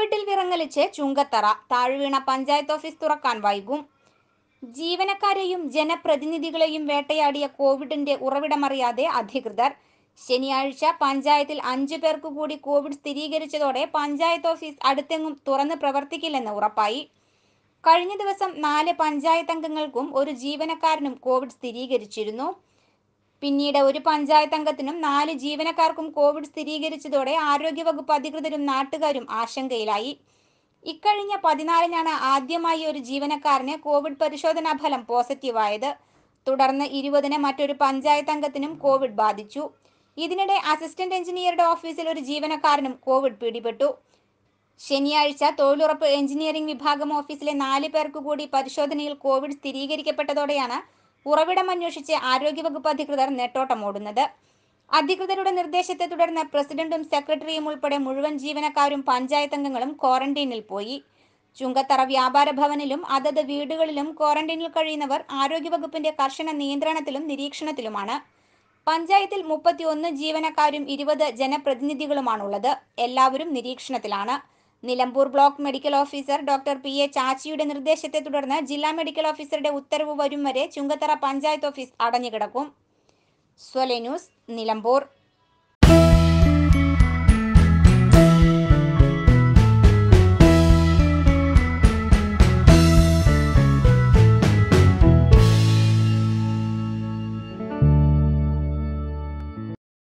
കോവിഡിൽ വിറങ്ങലിച്ച് ചുങ്കത്തറ താഴ്വീണ പഞ്ചായത്ത് ഓഫീസ് തുറക്കാൻ വൈകും ജീവനക്കാരെയും ജനപ്രതിനിധികളെയും വേട്ടയാടിയ കോവിഡിന്റെ ഉറവിടമറിയാതെ അധികൃതർ ശനിയാഴ്ച പഞ്ചായത്തിൽ അഞ്ചു പേർക്ക് കൂടി കോവിഡ് സ്ഥിരീകരിച്ചതോടെ പഞ്ചായത്ത് ഓഫീസ് അടുത്തെങ്ങും തുറന്ന് പ്രവർത്തിക്കില്ലെന്ന് ഉറപ്പായി കഴിഞ്ഞ ദിവസം നാല് പഞ്ചായത്ത് അംഗങ്ങൾക്കും ഒരു ജീവനക്കാരനും കോവിഡ് സ്ഥിരീകരിച്ചിരുന്നു പിന്നീട് ഒരു പഞ്ചായത്ത് അംഗത്തിനും നാല് ജീവനക്കാർക്കും കോവിഡ് സ്ഥിരീകരിച്ചതോടെ ആരോഗ്യവകുപ്പ് അധികൃതരും നാട്ടുകാരും ആശങ്കയിലായി ഇക്കഴിഞ്ഞ പതിനാലിനാണ് ആദ്യമായി ഒരു ജീവനക്കാരന് കോവിഡ് പരിശോധനാ ഫലം പോസിറ്റീവായത് തുടർന്ന് ഇരുപതിന് മറ്റൊരു പഞ്ചായത്ത് അംഗത്തിനും കോവിഡ് ബാധിച്ചു ഇതിനിടെ അസിസ്റ്റന്റ് എഞ്ചിനീയറുടെ ഓഫീസിൽ ഒരു ജീവനക്കാരനും കോവിഡ് പിടിപെട്ടു ശനിയാഴ്ച തൊഴിലുറപ്പ് എഞ്ചിനീയറിംഗ് വിഭാഗം ഓഫീസിലെ നാല് പേർക്ക് കൂടി പരിശോധനയിൽ കോവിഡ് സ്ഥിരീകരിക്കപ്പെട്ടതോടെയാണ് ഉറവിടം അന്വേഷിച്ച് ആരോഗ്യവകുപ്പ് അധികൃതർ നെട്ടോട്ടമോടുന്നത് അധികൃതരുടെ നിർദ്ദേശത്തെ തുടർന്ന് പ്രസിഡന്റും സെക്രട്ടറിയും ഉൾപ്പെടെ മുഴുവൻ ജീവനക്കാരും പഞ്ചായത്ത് അംഗങ്ങളും ക്വാറന്റൈനിൽ പോയി ചുങ്കത്തറ വ്യാപാര ഭവനിലും അതത് വീടുകളിലും ക്വാറന്റൈനിൽ കഴിയുന്നവർ ആരോഗ്യവകുപ്പിന്റെ കർശന നിയന്ത്രണത്തിലും നിരീക്ഷണത്തിലുമാണ് പഞ്ചായത്തിൽ മുപ്പത്തിയൊന്ന് ജീവനക്കാരും ഇരുപത് ജനപ്രതിനിധികളുമാണുള്ളത് എല്ലാവരും നിരീക്ഷണത്തിലാണ് Nilambur block medical officer doctor P A ചാച്ചിയുടെ നിർദ്ദേശത്തെ തുടർന്ന് ജില്ലാ മെഡിക്കൽ ഓഫീസറുടെ ഉത്തരവ് വരും വരെ ചുങ്കത്തറ പഞ്ചായത്ത് ഓഫീസ് അടഞ്ഞുകിടക്കും സ്വലെ ന്യൂസ് നിലമ്പൂർ